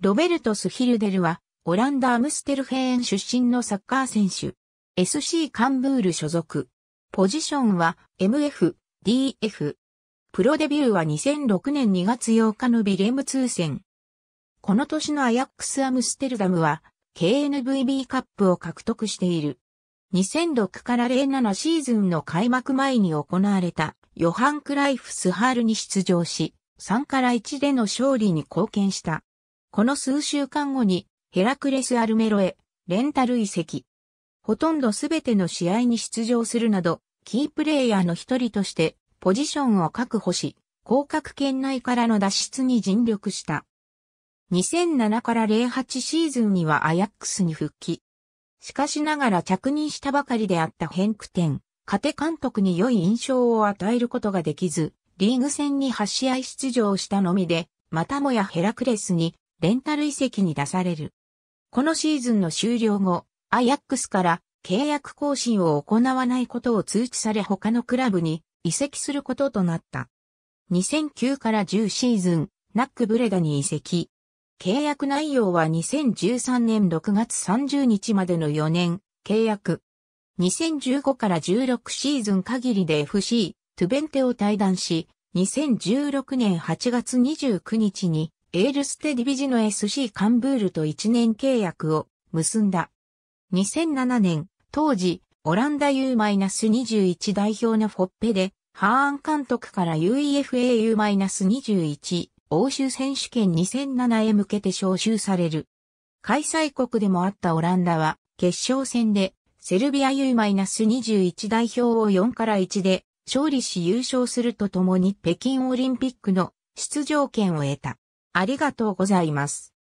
ロベルト・スヒルデルは、オランダ・アムステルヘーン出身のサッカー選手。SC カンブール所属。ポジションは MF、DF。プロデビューは2006年2月8日のビレム通戦。この年のアヤックス・アムステルダムは、KNVB カップを獲得している。2006から07シーズンの開幕前に行われたヨハン・クライフスハールに出場し、3から1での勝利に貢献した。この数週間後にヘラクレス・アルメロへレンタル移籍。ほとんどすべての試合に出場するなど、キープレイヤーの一人としてポジションを確保し、広角圏内からの脱出に尽力した。2007から08シーズンにはアヤックスに復帰。しかしながら着任したばかりであったヘンクテン、カテ監督に良い印象を与えることができず、リーグ戦に8試合出場したのみで、またもやヘラクレスにレンタル遺跡に出される。このシーズンの終了後、アヤックスから契約更新を行わないことを通知され他のクラブに移籍することとなった。2009から10シーズン、ナックブレダに移籍。契約内容は2013年6月30日までの4年、契約。2015から16シーズン限りで FC、トゥベンテを退団し、2016年8月29日にエールステディビジの SC カンブールと1年契約を結んだ。2007年、当時、オランダ U-21 代表のフォッペで、ハーン監督から UEFAU-21 欧州選手権2007へ向けて招集される。開催国でもあったオランダは、決勝戦で、セルビア U-21 代表を4から1で勝利し優勝するとともに北京オリンピックの出場権を得た。ありがとうございます。